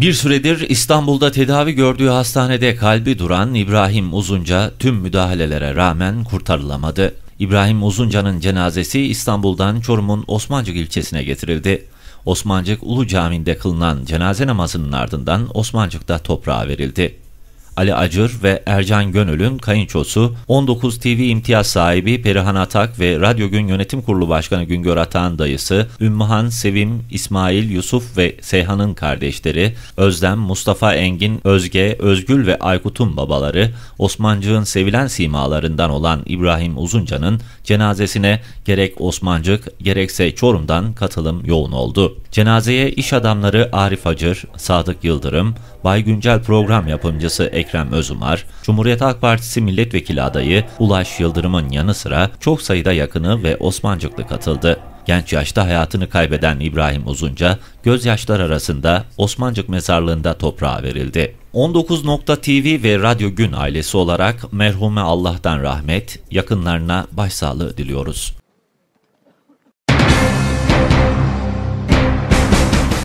Bir süredir İstanbul'da tedavi gördüğü hastanede kalbi duran İbrahim Uzunca tüm müdahalelere rağmen kurtarılamadı. İbrahim Uzunca'nın cenazesi İstanbul'dan Çorum'un Osmancık ilçesine getirildi. Osmancık Ulu Camii'nde kılınan cenaze namazının ardından Osmancık'ta toprağa verildi. Ali Acır ve Ercan Gönül'ün kayınçosu, 19 TV imtiyaz sahibi Perihan Atak ve Radyo Gün Yönetim Kurulu Başkanı Güngör Atak'ın dayısı, Ümmühan, Sevim, İsmail, Yusuf ve Seyhan'ın kardeşleri, Özlem, Mustafa Engin, Özge, Özgül ve Aykut'un babaları, Osmancık'ın sevilen simalarından olan İbrahim Uzunca'nın cenazesine gerek Osmancık gerekse Çorum'dan katılım yoğun oldu. Cenazeye iş adamları Arif Acır, Sadık Yıldırım, Bay Güncel program yapımcısı Ekrem Özumar, Cumhuriyet Halk Partisi milletvekili adayı Ulaş Yıldırım'ın yanı sıra çok sayıda yakını ve Osmancıklı katıldı. Genç yaşta hayatını kaybeden İbrahim Uzunca, gözyaşlar arasında Osmancık mezarlığında toprağa verildi. 19.TV ve Radyo Gün ailesi olarak merhume Allah'tan rahmet, yakınlarına başsağlığı diliyoruz.